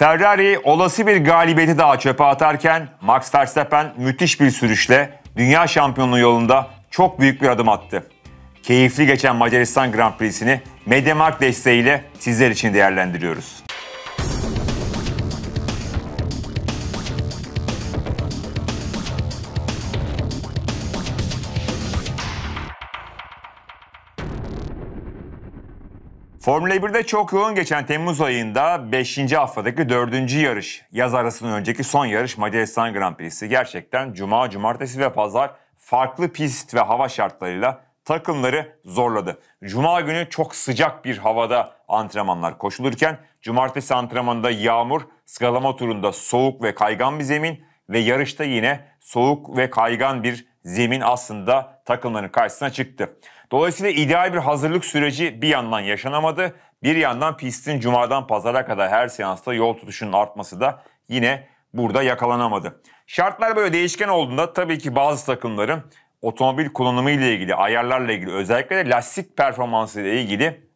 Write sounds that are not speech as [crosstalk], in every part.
Ferrari olası bir galibiyeti daha çöpe atarken Max Verstappen müthiş bir sürüşle dünya şampiyonluğu yolunda çok büyük bir adım attı. Keyifli geçen Macaristan Grand Prix'sini Mediamarkt desteğiyle sizler için değerlendiriyoruz. Formula 1'de çok yoğun geçen Temmuz ayında 5. haftadaki 4. yarış, yaz arasının önceki son yarış Macaristan Grand Prix'si gerçekten cuma, cumartesi ve pazar farklı pist ve hava şartlarıyla takımları zorladı. Cuma günü çok sıcak bir havada antrenmanlar koşulurken cumartesi antrenmanında yağmur, skalama turunda soğuk ve kaygan bir zemin ve yarışta yine soğuk ve kaygan bir zemin aslında takımların karşısına çıktı. Dolayısıyla ideal bir hazırlık süreci bir yandan yaşanamadı. Bir yandan pistin cumadan pazara kadar her seansta yol tutuşunun artması da yine burada yakalanamadı. Şartlar böyle değişken olduğunda tabii ki bazı takımların otomobil kullanımı ile ilgili, ayarlarla ilgili özellikle de lastik performansı ile ilgili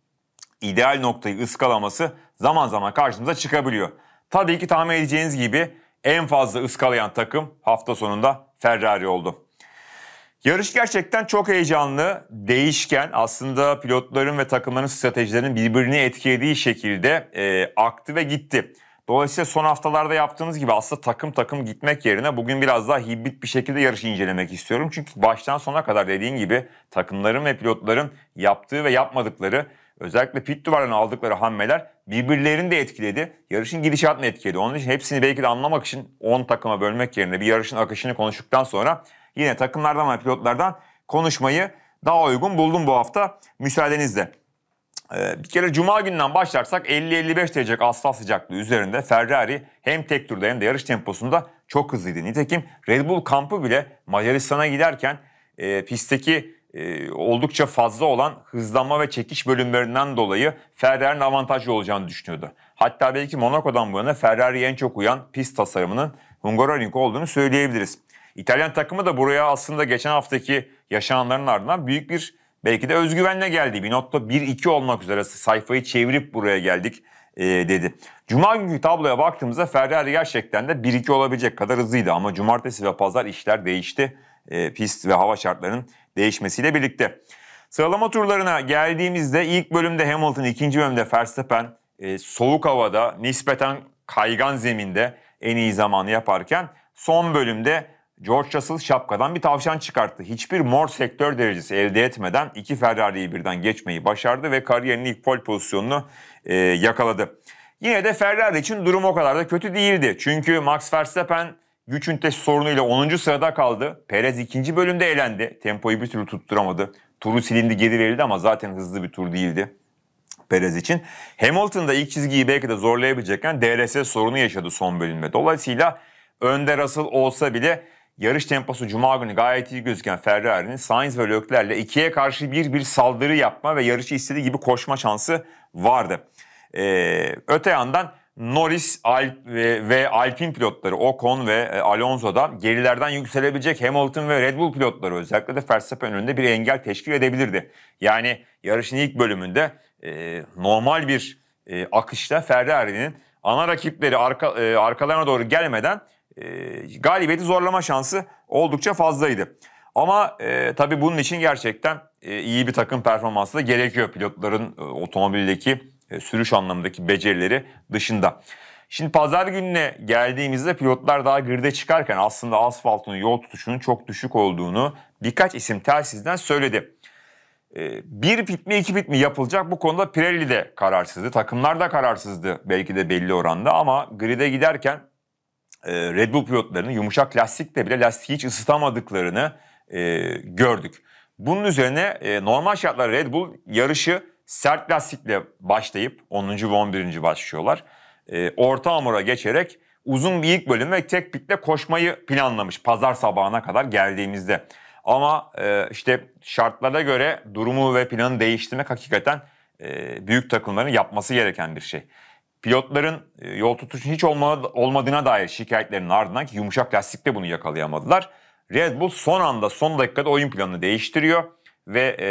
ideal noktayı ıskalaması zaman zaman karşımıza çıkabiliyor. Tabii ki tahmin edeceğiniz gibi en fazla ıskalayan takım hafta sonunda Ferrari oldu. Yarış gerçekten çok heyecanlı, değişken. Aslında pilotların ve takımların stratejilerinin birbirini etkilediği şekilde e, aktı ve gitti. Dolayısıyla son haftalarda yaptığınız gibi aslında takım takım gitmek yerine bugün biraz daha hibrit bir şekilde yarışı incelemek istiyorum. Çünkü baştan sona kadar dediğin gibi takımların ve pilotların yaptığı ve yapmadıkları özellikle pit duvarlarına aldıkları hammeler birbirlerini de etkiledi. Yarışın gidişatını etkiledi. Onun için hepsini belki de anlamak için 10 takıma bölmek yerine bir yarışın akışını konuştuktan sonra yine takımlardan ve pilotlardan konuşmayı daha uygun buldum bu hafta müsaadenizle. Ee, bir kere cuma günden başlarsak 50-55 derece asfalt sıcaklığı üzerinde Ferrari hem tek turda hem de yarış temposunda çok hızlıydı. Nitekim Red Bull kampı bile Macaristan'a giderken e, pistteki e, oldukça fazla olan hızlanma ve çekiş bölümlerinden dolayı Ferrari'nin avantajlı olacağını düşünüyordu. Hatta belki Monaco'dan bu yana Ferrari'ye en çok uyan pist tasarımının Hungaroring olduğunu söyleyebiliriz. İtalyan takımı da buraya aslında geçen haftaki yaşananların ardından büyük bir belki de özgüvenle geldi. Bir notta 1-2 olmak üzere sayfayı çevirip buraya geldik e, dedi. Cuma günkü tabloya baktığımızda Ferrari gerçekten de 1-2 olabilecek kadar hızlıydı. Ama cumartesi ve pazar işler değişti. E, pist ve hava şartlarının değişmesiyle birlikte. Sıralama turlarına geldiğimizde ilk bölümde Hamilton, ikinci bölümde Verstappen e, soğuk havada nispeten kaygan zeminde en iyi zamanı yaparken son bölümde George Russell şapkadan bir tavşan çıkarttı. Hiçbir mor sektör derecesi elde etmeden iki Ferrari'yi birden geçmeyi başardı ve kariyerinin ilk pol pozisyonunu e, yakaladı. Yine de Ferrari için durum o kadar da kötü değildi. Çünkü Max Verstappen güç ünitesi sorunuyla 10. sırada kaldı. Perez ikinci bölümde elendi. Tempoyu bir türlü tutturamadı. Turu silindi geri verildi ama zaten hızlı bir tur değildi. Perez için. Hamilton da ilk çizgiyi belki de zorlayabilecekken DRS sorunu yaşadı son bölümde. Dolayısıyla önde Russell olsa bile yarış temposu cuma günü gayet iyi gözüken Ferrari'nin Sainz ve Leclerc'le ikiye karşı bir bir saldırı yapma ve yarışı istediği gibi koşma şansı vardı. Ee, öte yandan Norris Alp ve, ve Alpin pilotları Ocon ve e, Alonso da gerilerden yükselebilecek Hamilton ve Red Bull pilotları özellikle de Verstappen önünde bir engel teşkil edebilirdi. Yani yarışın ilk bölümünde e, normal bir e, akışta Ferrari'nin ana rakipleri arka, e, arkalarına doğru gelmeden e, galibiyeti zorlama şansı oldukça fazlaydı. Ama e, tabii bunun için gerçekten e, iyi bir takım performansı da gerekiyor pilotların e, otomobildeki e, sürüş anlamındaki becerileri dışında. Şimdi pazar gününe geldiğimizde pilotlar daha girde çıkarken aslında asfaltın yol tutuşunun çok düşük olduğunu birkaç isim telsizden söyledi. E, bir pit mi iki pit mi yapılacak bu konuda Pirelli de kararsızdı. Takımlar da kararsızdı belki de belli oranda ama gride giderken e, Red Bull pilotlarının yumuşak lastikle bile lastiği hiç ısıtamadıklarını e, gördük. Bunun üzerine e, normal şartlarda Red Bull yarışı sert lastikle başlayıp 10. ve 11. başlıyorlar. E, orta hamura geçerek uzun bir ilk bölüm ve tek pitle koşmayı planlamış pazar sabahına kadar geldiğimizde. Ama e, işte şartlara göre durumu ve planı değiştirmek hakikaten e, büyük takımların yapması gereken bir şey. Pilotların e, yol tutuşun hiç olma, olmadığına dair şikayetlerin ardından ki yumuşak lastikte bunu yakalayamadılar. Red Bull son anda son dakikada oyun planını değiştiriyor ve e,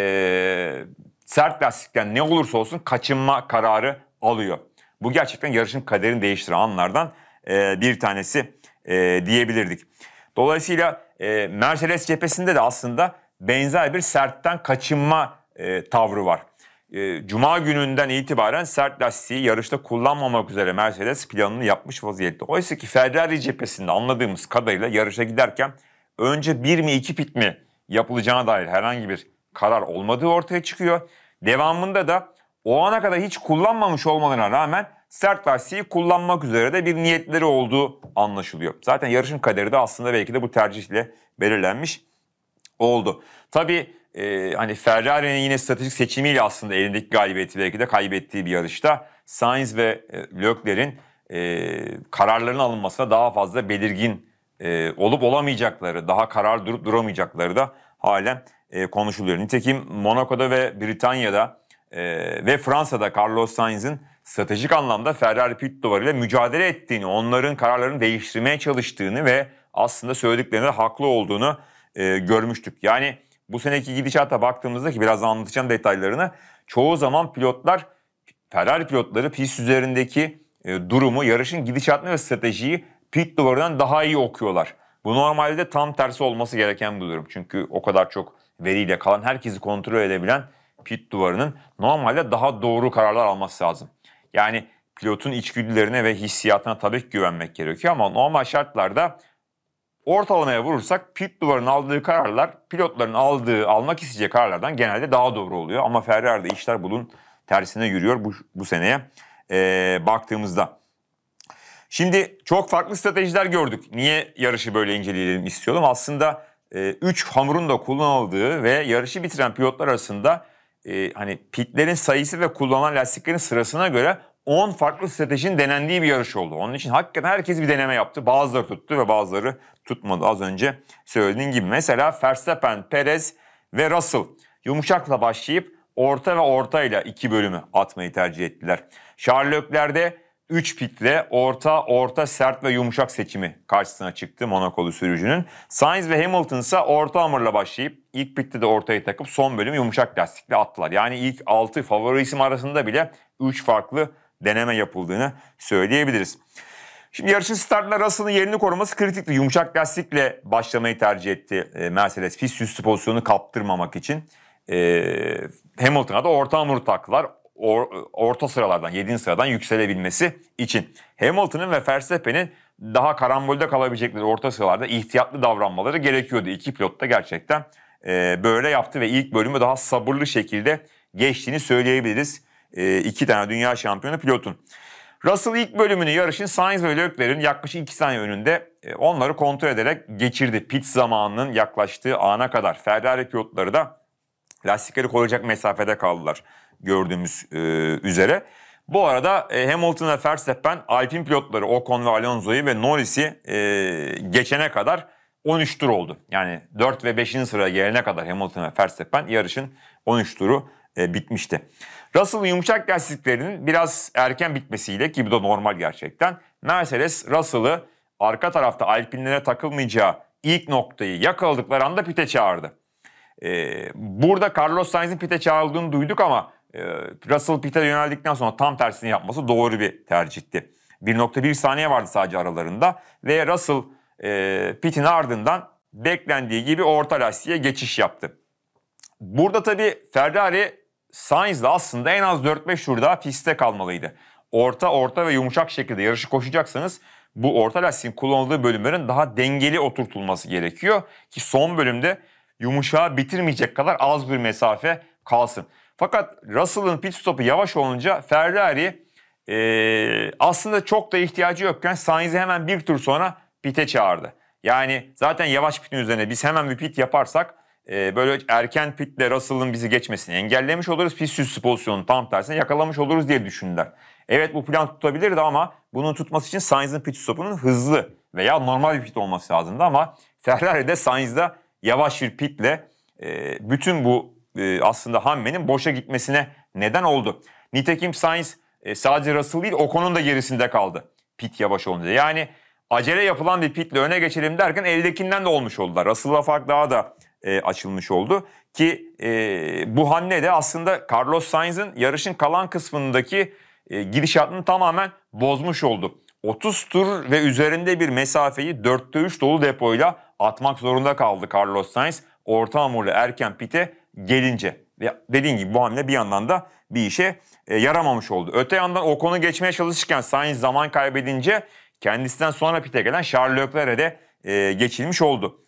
sert lastikten ne olursa olsun kaçınma kararı alıyor. Bu gerçekten yarışın kaderini değiştiren anlardan e, bir tanesi e, diyebilirdik. Dolayısıyla e, Mercedes cephesinde de aslında benzer bir sertten kaçınma e, tavrı var. Ee, Cuma gününden itibaren sert lastiği yarışta kullanmamak üzere Mercedes planını yapmış vaziyette. Oysa ki Ferrari cephesinde anladığımız kadarıyla yarışa giderken önce bir mi iki pit mi yapılacağına dair herhangi bir karar olmadığı ortaya çıkıyor. Devamında da o ana kadar hiç kullanmamış olmalarına rağmen sert lastiği kullanmak üzere de bir niyetleri olduğu anlaşılıyor. Zaten yarışın kaderi de aslında belki de bu tercihle belirlenmiş oldu. Tabii e, hani Ferrari'nin yine stratejik seçimiyle aslında elindeki galibiyeti belki de kaybettiği bir yarışta Sainz ve e, Leclerc'in e, kararların alınmasına daha fazla belirgin e, olup olamayacakları, daha karar durup duramayacakları da halen e, konuşuluyor. Nitekim Monaco'da ve Britanya'da e, ve Fransa'da Carlos Sainz'in stratejik anlamda Ferrari pit duvarıyla mücadele ettiğini, onların kararlarını değiştirmeye çalıştığını ve aslında söylediklerinde haklı olduğunu e, görmüştük. Yani bu seneki gidişata baktığımızda ki birazdan anlatacağım detaylarını çoğu zaman pilotlar Ferrari pilotları pist üzerindeki e, durumu, yarışın gidişatını ve stratejiyi pit duvarından daha iyi okuyorlar. Bu normalde tam tersi olması gereken bir durum. Çünkü o kadar çok veriyle kalan herkesi kontrol edebilen pit duvarının normalde daha doğru kararlar alması lazım. Yani pilotun içgüdülerine ve hissiyatına tabii ki güvenmek gerekiyor ama normal şartlarda Ortalamaya vurursak pit duvarının aldığı kararlar pilotların aldığı almak isteyecek kararlardan genelde daha doğru oluyor. Ama Ferrari'de işler bunun tersine yürüyor bu, bu seneye ee, baktığımızda. Şimdi çok farklı stratejiler gördük. Niye yarışı böyle inceleyelim istiyordum. Aslında 3 e, hamurun da kullanıldığı ve yarışı bitiren pilotlar arasında e, hani pitlerin sayısı ve kullanılan lastiklerin sırasına göre 10 farklı stratejinin denendiği bir yarış oldu. Onun için hakikaten herkes bir deneme yaptı. Bazıları tuttu ve bazıları tutmadı. Az önce söylediğim gibi mesela Verstappen, Perez ve Russell yumuşakla başlayıp orta ve ortayla iki bölümü atmayı tercih ettiler. Charles Leclerc de 3 pitle orta, orta, sert ve yumuşak seçimi karşısına çıktı Monakolu sürücünün. Sainz ve Hamilton ise orta hamurla başlayıp ilk pitte de ortayı takıp son bölümü yumuşak lastikle attılar. Yani ilk 6 favori isim arasında bile 3 farklı deneme yapıldığını söyleyebiliriz. Şimdi yarışın startında Russell'ın yerini koruması kritikti. Yumuşak lastikle başlamayı tercih etti e, Mercedes. Fis üstü pozisyonu kaptırmamak için. E, Hamilton'a da orta hamur taktılar. orta sıralardan, 7. sıradan yükselebilmesi için. Hamilton'ın ve Verstappen'in daha karambolde kalabilecekleri orta sıralarda ihtiyatlı davranmaları gerekiyordu. İki pilot da gerçekten e, böyle yaptı ve ilk bölümü daha sabırlı şekilde geçtiğini söyleyebiliriz e, iki tane dünya şampiyonu pilotun. Russell ilk bölümünü yarışın Sainz ve Leclerc'in yaklaşık 2 saniye önünde e, onları kontrol ederek geçirdi. Pit zamanının yaklaştığı ana kadar Ferrari pilotları da lastikleri koyacak mesafede kaldılar gördüğümüz e, üzere. Bu arada e, Hamilton ve Verstappen Alpine pilotları Ocon ve Alonso'yu ve Norris'i e, geçene kadar 13 tur oldu. Yani 4 ve 5. sıraya gelene kadar Hamilton ve Verstappen yarışın 13 turu e, bitmişti. Russell'ın yumuşak lastiklerinin biraz erken bitmesiyle ki bu da normal gerçekten Mercedes Russell'ı arka tarafta Alpinlere takılmayacağı ilk noktayı yakaladıkları anda pite çağırdı. Ee, burada Carlos Sainz'in pite çağrıldığını duyduk ama e, Russell pite yöneldikten sonra tam tersini yapması doğru bir tercihti. 1.1 saniye vardı sadece aralarında ve Russell e, pitin ardından beklendiği gibi orta lastiğe geçiş yaptı. Burada tabii Ferrari Sainz de aslında en az 4-5 tur daha pistte kalmalıydı. Orta, orta ve yumuşak şekilde yarışı koşacaksanız bu orta lastiğin kullanıldığı bölümlerin daha dengeli oturtulması gerekiyor. Ki son bölümde yumuşağı bitirmeyecek kadar az bir mesafe kalsın. Fakat Russell'ın pit stopu yavaş olunca Ferrari e, aslında çok da ihtiyacı yokken Sainz'i hemen bir tur sonra pite çağırdı. Yani zaten yavaş pitin üzerine biz hemen bir pit yaparsak e, böyle erken pitle Russell'ın bizi geçmesini engellemiş oluruz. Pist üstü pozisyonu tam tersine yakalamış oluruz diye düşündüler. Evet bu plan tutabilirdi ama bunun tutması için Sainz'ın pit stopunun hızlı veya normal bir pit olması lazımdı ama Ferrari'de Sainz'da yavaş bir pitle e, bütün bu e, aslında hammenin boşa gitmesine neden oldu. Nitekim Sainz e, sadece Russell değil Ocon'un da gerisinde kaldı pit yavaş olunca. Yani acele yapılan bir pitle öne geçelim derken eldekinden de olmuş oldular. Russell'la fark daha da e, açılmış oldu. Ki e, bu hamle de aslında Carlos Sainz'ın yarışın kalan kısmındaki e, gidişatını tamamen bozmuş oldu. 30 tur ve üzerinde bir mesafeyi 4'te 3 dolu depoyla atmak zorunda kaldı Carlos Sainz. Orta hamurlu erken pite gelince. Ve dediğim gibi bu hamle bir yandan da bir işe e, yaramamış oldu. Öte yandan o konu geçmeye çalışırken Sainz zaman kaybedince kendisinden sonra pite gelen Charles Leclerc'e de e, geçilmiş oldu.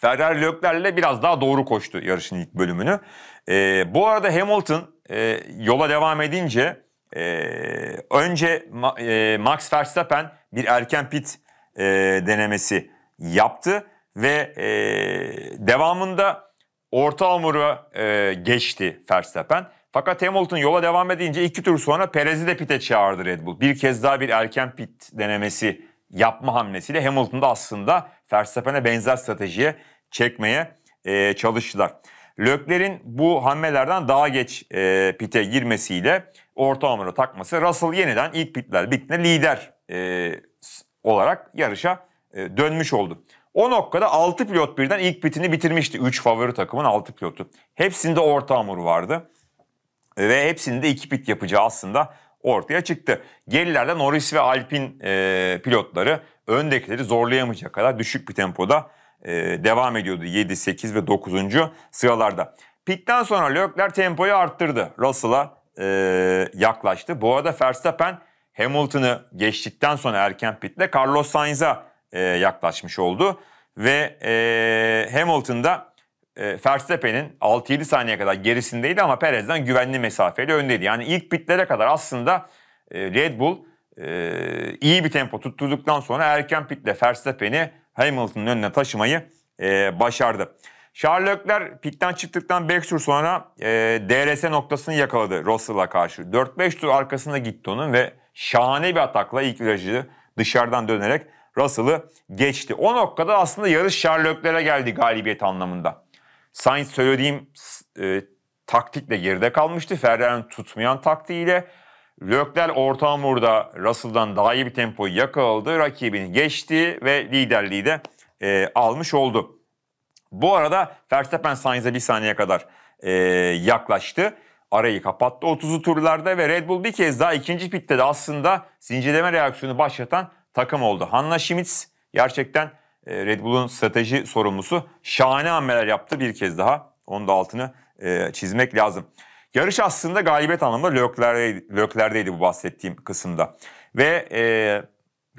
Ferrari Leclerc'le biraz daha doğru koştu yarışın ilk bölümünü. E, bu arada Hamilton e, yola devam edince e, önce ma, e, Max Verstappen bir erken pit e, denemesi yaptı ve e, devamında orta hamura e, geçti Verstappen. Fakat Hamilton yola devam edince iki tur sonra Perez'i de pite çağırdı Red Bull. Bir kez daha bir erken pit denemesi yapma hamlesiyle Hamilton da aslında Verstappen'e benzer stratejiye çekmeye e, çalıştılar. Lökler'in bu hamlelerden daha geç e, pite girmesiyle orta hamura takması Russell yeniden ilk pitler bittiğinde lider e, olarak yarışa e, dönmüş oldu. O noktada 6 pilot birden ilk pitini bitirmişti. 3 favori takımın 6 pilotu. Hepsinde orta hamur vardı. Ve hepsinde 2 pit yapacağı aslında ortaya çıktı. Gerilerde Norris ve Alpin e, pilotları öndekileri zorlayamayacak kadar düşük bir tempoda e, devam ediyordu 7, 8 ve 9. sıralarda. Pitten sonra Leclerc tempoyu arttırdı. Russell'a e, yaklaştı. Bu arada Verstappen Hamilton'ı geçtikten sonra erken pitle Carlos Sainz'a e, yaklaşmış oldu. Ve e, Hamilton'da e, Verstappen'in 6-7 saniye kadar gerisindeydi ama Perez'den güvenli mesafeyle öndeydi. Yani ilk pitlere kadar aslında e, Red Bull e, iyi bir tempo tutturduktan sonra erken pitle Verstappen'i Hamilton'ın önüne taşımayı e, başardı. Charles Leclerc pitten çıktıktan 5 tur sonra e, DRS noktasını yakaladı Russell'a karşı. 4-5 tur arkasında gitti onun ve şahane bir atakla ilk virajı dışarıdan dönerek Russell'ı geçti. O noktada aslında yarış Charles Leclerc'e geldi galibiyet anlamında. Sainz söylediğim e, taktikle geride kalmıştı. Ferrari'nin tutmayan taktiğiyle Lökler orta hamurda Russell'dan daha iyi bir tempoyu yakaladı. Rakibini geçti ve liderliği de e, almış oldu. Bu arada Verstappen Sainz'e bir saniye kadar e, yaklaştı. Arayı kapattı 30'lu turlarda ve Red Bull bir kez daha ikinci pitte de aslında zincirleme reaksiyonu başlatan takım oldu. Hanna Schmitz gerçekten e, Red Bull'un strateji sorumlusu şahane hamleler yaptı bir kez daha. Onun da altını e, çizmek lazım. Yarış aslında galibiyet anlamında Lökler'deydi, Lökler'deydi bu bahsettiğim kısımda. Ve e,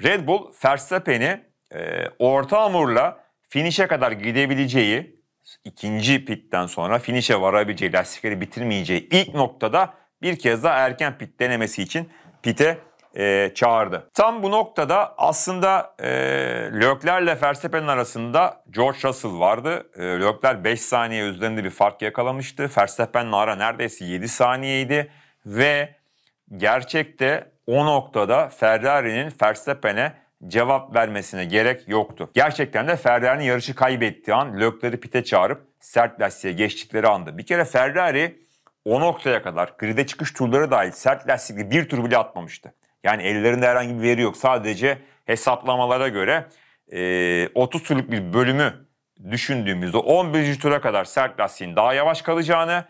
Red Bull Verstappen'i e, Orta Amur'la finişe kadar gidebileceği, ikinci pitten sonra finişe varabileceği, lastikleri bitirmeyeceği ilk noktada bir kez daha erken pit denemesi için pite e, çağırdı. Tam bu noktada aslında e, Lökler Verstappen'in arasında George Russell vardı. E, Lökler 5 saniye üzerinde bir fark yakalamıştı. Verstappen'in ara neredeyse 7 saniyeydi ve gerçekte o noktada Ferrari'nin Verstappen'e cevap vermesine gerek yoktu. Gerçekten de Ferrari'nin yarışı kaybettiği an Lökler'i pite çağırıp sert lastiğe geçtikleri andı. Bir kere Ferrari o noktaya kadar gride çıkış turları dahil sert lastikli bir tur bile atmamıştı. Yani ellerinde herhangi bir veri yok. Sadece hesaplamalara göre e, 30 turluk bir bölümü düşündüğümüzde 11. tura kadar sert lastiğin daha yavaş kalacağını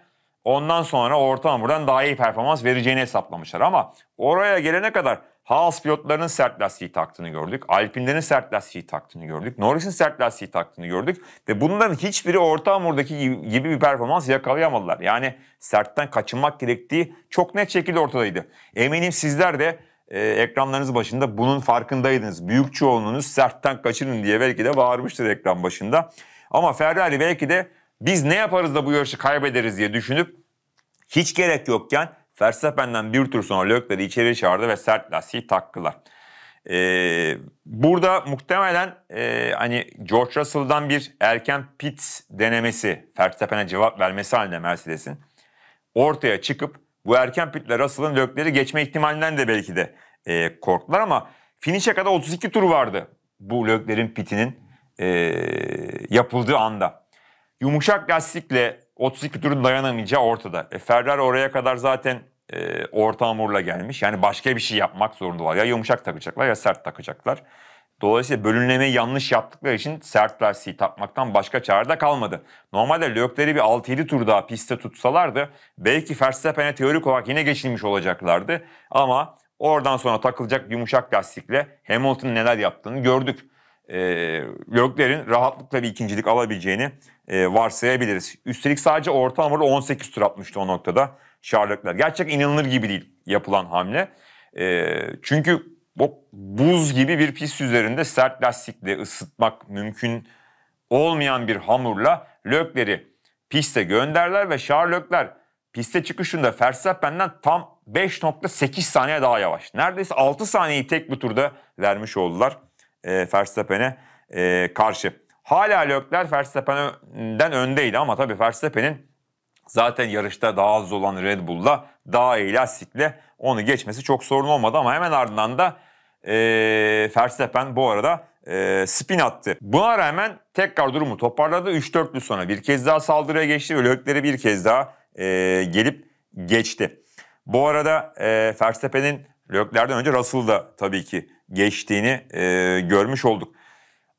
ondan sonra orta hamurdan daha iyi performans vereceğini hesaplamışlar. Ama oraya gelene kadar Haas pilotlarının sert lastiği taktığını gördük. Alpinlerin sert lastiği taktığını gördük. Norris'in sert lastiği taktığını gördük. Ve bunların hiçbiri orta hamurdaki gibi bir performans yakalayamadılar. Yani sertten kaçınmak gerektiği çok net şekilde ortadaydı. Eminim sizler de e, ekranlarınız başında bunun farkındaydınız. Büyük çoğunluğunuz sertten kaçının diye belki de bağırmıştır ekran başında. Ama Ferrari belki de biz ne yaparız da bu yarışı kaybederiz diye düşünüp hiç gerek yokken Verstappen'den bir tur sonra Leclerc'i içeri çağırdı ve sert lastiği taktılar. Ee, burada muhtemelen e, hani George Russell'dan bir erken pit denemesi, Verstappen'e cevap vermesi halinde Mercedes'in ortaya çıkıp bu erken pitle Russell'ın lökleri geçme ihtimalinden de belki de e, korktular ama finişe kadar 32 tur vardı bu löklerin pitinin e, yapıldığı anda. Yumuşak lastikle 32 turun dayanamayacağı ortada. E, Ferrari oraya kadar zaten e, orta hamurla gelmiş. Yani başka bir şey yapmak zorundalar. Ya yumuşak takacaklar ya sert takacaklar. Dolayısıyla bölünmeyi yanlış yaptıkları için sert lastiği takmaktan başka çare de kalmadı. Normalde Lökleri bir 6-7 tur daha pistte tutsalardı belki Verstappen'e teorik olarak yine geçilmiş olacaklardı. Ama oradan sonra takılacak yumuşak lastikle Hamilton'ın neler yaptığını gördük. E, Lökler'in rahatlıkla bir ikincilik alabileceğini e, varsayabiliriz. Üstelik sadece orta hamurda 18 tur atmıştı o noktada Charles Gerçek inanılır gibi değil yapılan hamle. E, çünkü bu buz gibi bir pist üzerinde sert lastikle ısıtmak mümkün olmayan bir hamurla Lökler'i piste gönderler ve Charles Lökler piste çıkışında Verstappen'den tam 5.8 saniye daha yavaş. Neredeyse 6 saniyeyi tek bir turda vermiş oldular e, Verstappen'e e, karşı. Hala Lökler Verstappen'den öndeydi ama tabii Verstappen'in zaten yarışta daha az olan Red Bull'la daha iyi lastikle onu geçmesi çok sorun olmadı ama hemen ardından da e, Verstappen bu arada e, spin attı. Buna rağmen tekrar durumu toparladı. 3-4'lü sonra bir kez daha saldırıya geçti ve bir kez daha e, gelip geçti. Bu arada e, Verstappen'in Leclerc'den önce da tabii ki geçtiğini e, görmüş olduk.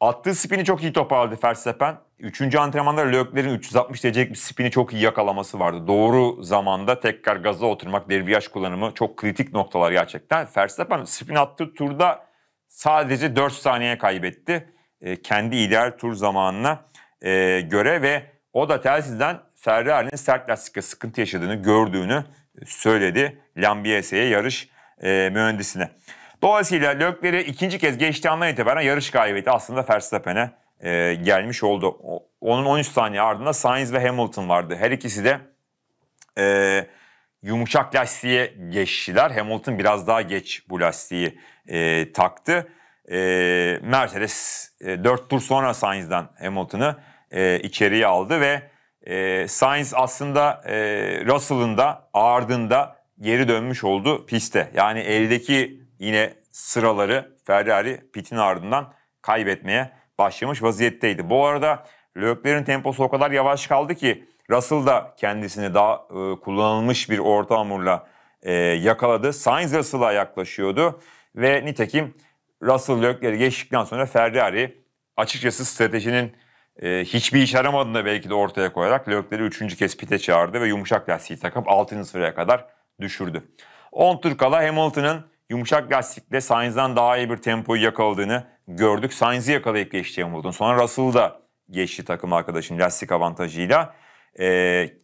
Attığı spini çok iyi toparladı Verstappen. Üçüncü antrenmanda löklerin 360 derecelik bir spini çok iyi yakalaması vardı. Doğru zamanda tekrar gaza oturmak, devriyaj kullanımı çok kritik noktalar gerçekten. Verstappen spin attığı turda sadece 4 saniye kaybetti. E, kendi ideal tur zamanına e, göre ve o da telsizden Ferrari'nin sert lastikte sıkıntı yaşadığını gördüğünü söyledi Lambiase'ye yarış e, mühendisine. Dolayısıyla Lökler'i ikinci kez geçtiği andan itibaren yarış kaybetti aslında Verstappen'e e, gelmiş oldu. O, onun 13 saniye ardında Sainz ve Hamilton vardı. Her ikisi de e, yumuşak lastiğe geçtiler. Hamilton biraz daha geç bu lastiği e, taktı. E, Mercedes e, 4 tur sonra Sainz'dan Hamilton'ı e, içeriye aldı ve e, Sainz aslında e, Russell'ın da ardında geri dönmüş oldu piste. Yani eldeki yine sıraları Ferrari pitin ardından kaybetmeye başlamış vaziyetteydi. Bu arada Leclerc'in temposu o kadar yavaş kaldı ki Russell da kendisini daha e, kullanılmış bir orta hamurla e, yakaladı. Sainz Russell'a yaklaşıyordu ve nitekim Russell Leclerc'i geçtikten sonra Ferrari açıkçası stratejinin e, hiçbir iş aramadığını belki de ortaya koyarak Leclerc'i üçüncü kez pite çağırdı ve yumuşak lastiği takıp 6. sıraya kadar düşürdü. 10 tur kala Hamilton'ın yumuşak lastikle Sainz'dan daha iyi bir tempoyu yakaladığını gördük. Sainz'i yakalayıp geçti Hamilton. Sonra Russell da geçti takım arkadaşın lastik avantajıyla. E,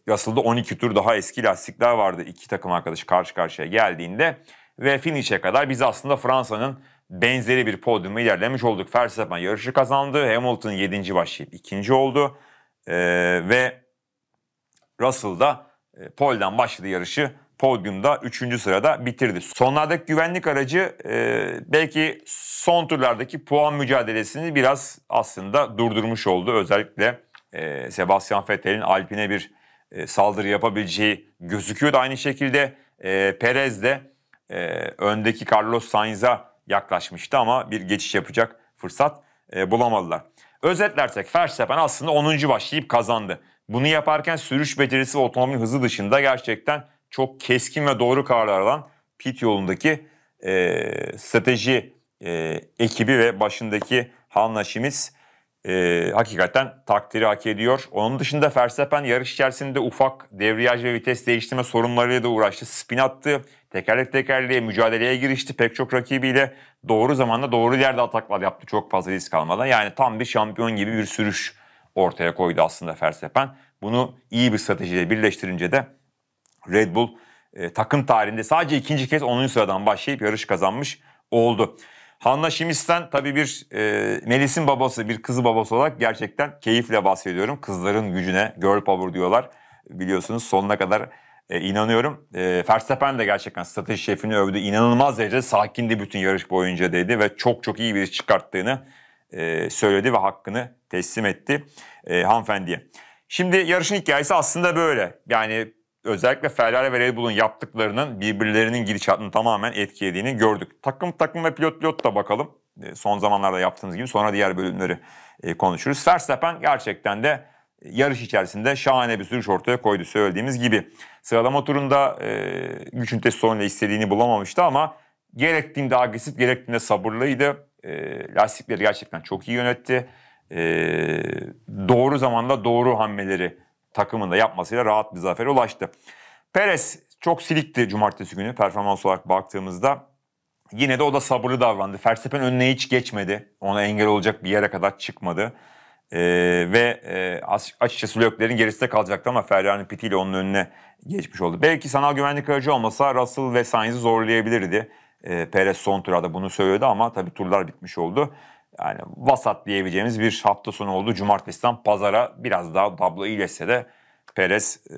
Russell'da 12 tur daha eski lastikler vardı iki takım arkadaşı karşı karşıya geldiğinde. Ve finish'e kadar biz aslında Fransa'nın benzeri bir podyumu ilerlemiş olduk. Verstappen yarışı kazandı. Hamilton 7. başlayıp 2. oldu. E, ve Russell da e, pole'den başladı yarışı podyumda 3. sırada bitirdi. Sonlardaki güvenlik aracı e, belki son turlardaki puan mücadelesini biraz aslında durdurmuş oldu. Özellikle e, Sebastian Vettel'in Alpine bir e, saldırı yapabileceği gözüküyordu. Aynı şekilde e, Perez de e, öndeki Carlos Sainz'a yaklaşmıştı ama bir geçiş yapacak fırsat e, bulamadılar. Özetlersek Verstappen aslında 10. başlayıp kazandı. Bunu yaparken sürüş becerisi ve otomobilin hızı dışında gerçekten çok keskin ve doğru kararlar kararlardan pit yolundaki e, strateji e, ekibi ve başındaki Hanna Şimiz e, hakikaten takdiri hak ediyor. Onun dışında Verstappen yarış içerisinde ufak devriyaj ve vites değiştirme sorunlarıyla da uğraştı. Spin attı, tekerlek tekerleğe mücadeleye girişti. Pek çok rakibiyle doğru zamanda doğru yerde ataklar yaptı çok fazla risk almadan. Yani tam bir şampiyon gibi bir sürüş ortaya koydu aslında Verstappen. Bunu iyi bir stratejiyle birleştirince de Red Bull e, takım tarihinde sadece ikinci kez 10. sıradan başlayıp yarış kazanmış oldu. Hanna Şimisten tabii bir e, Melis'in babası, bir kızı babası olarak gerçekten keyifle bahsediyorum. Kızların gücüne girl power diyorlar. Biliyorsunuz sonuna kadar e, inanıyorum. E, Verstappen de gerçekten strateji şefini övdü. İnanılmaz derecede sakindi bütün yarış boyunca dedi ve çok çok iyi bir iş çıkarttığını e, söyledi ve hakkını teslim etti e, hanımefendiye. Şimdi yarışın hikayesi aslında böyle. Yani özellikle Ferrari ve Red Bull'un yaptıklarının birbirlerinin gidişatını tamamen etkilediğini gördük. Takım takım ve pilot pilot da bakalım. E, son zamanlarda yaptığımız gibi sonra diğer bölümleri e, konuşuruz. Verstappen gerçekten de e, yarış içerisinde şahane bir sürüş ortaya koydu söylediğimiz gibi. Sıralama turunda e, güç ünitesi sonunda istediğini bulamamıştı ama gerektiğinde agresif gerektiğinde sabırlıydı. E, lastikleri gerçekten çok iyi yönetti. E, doğru zamanda doğru hamleleri takımında yapmasıyla rahat bir zafere ulaştı. Perez çok silikti cumartesi günü performans olarak baktığımızda. Yine de o da sabırlı davrandı. Fersepen önüne hiç geçmedi. Ona engel olacak bir yere kadar çıkmadı. Ee, ve e, açıkçası Lökler'in gerisinde kalacaktı ama Ferrari'nin pitiyle onun önüne geçmiş oldu. Belki sanal güvenlik aracı olmasa Russell ve Sainz'i zorlayabilirdi. E, Perez son turada bunu söylüyordu ama tabii turlar bitmiş oldu yani vasat diyebileceğimiz bir hafta sonu oldu. Cumartesiden pazara biraz daha tablo iyileşse de Perez e,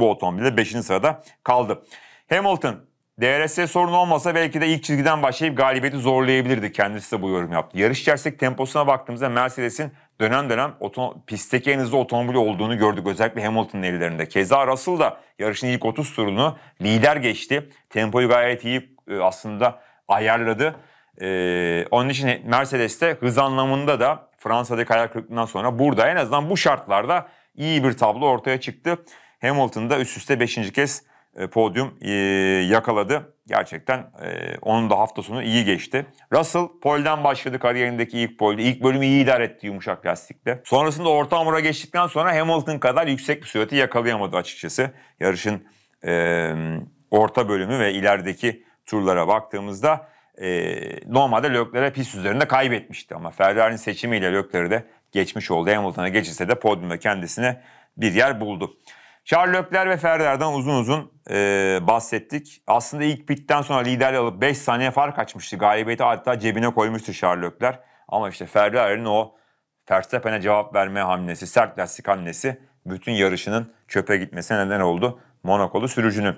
bu otomobilde 5. sırada kaldı. Hamilton DRS sorunu olmasa belki de ilk çizgiden başlayıp galibiyeti zorlayabilirdi. Kendisi de bu yorum yaptı. Yarış içerisindeki temposuna baktığımızda Mercedes'in dönem dönem pistteki en hızlı otomobil olduğunu gördük. Özellikle Hamilton'ın ellerinde. Keza Russell da yarışın ilk 30 turunu lider geçti. Tempoyu gayet iyi e, aslında ayarladı. Ee, onun için Mercedes'te hız anlamında da Fransa'daki hayal kırıklığından sonra burada en azından bu şartlarda iyi bir tablo ortaya çıktı. Hamilton'da üst üste 5. kez e, podyum e, yakaladı. Gerçekten e, onun da hafta sonu iyi geçti. Russell polden başladı kariyerindeki ilk polde. İlk bölümü iyi idare etti yumuşak lastikle. Sonrasında orta hamura geçtikten sonra Hamilton kadar yüksek bir sürati yakalayamadı açıkçası. Yarışın e, orta bölümü ve ilerideki turlara baktığımızda e, normalde Leclerc'e pist üzerinde kaybetmişti ama Ferrari'nin seçimiyle Leclerc'i de geçmiş oldu. Hamilton'a geçirse de podyumda kendisine bir yer buldu. Charles Leclerc ve Ferrari'den uzun uzun e, bahsettik. Aslında ilk pitten sonra liderliği alıp 5 saniye fark açmıştı. Galibiyeti adeta cebine koymuştu Charles Leclerc. Ama işte Ferrari'nin o Verstappen'e cevap verme hamlesi, sert lastik hamlesi bütün yarışının çöpe gitmesine neden oldu Monakolu sürücünün.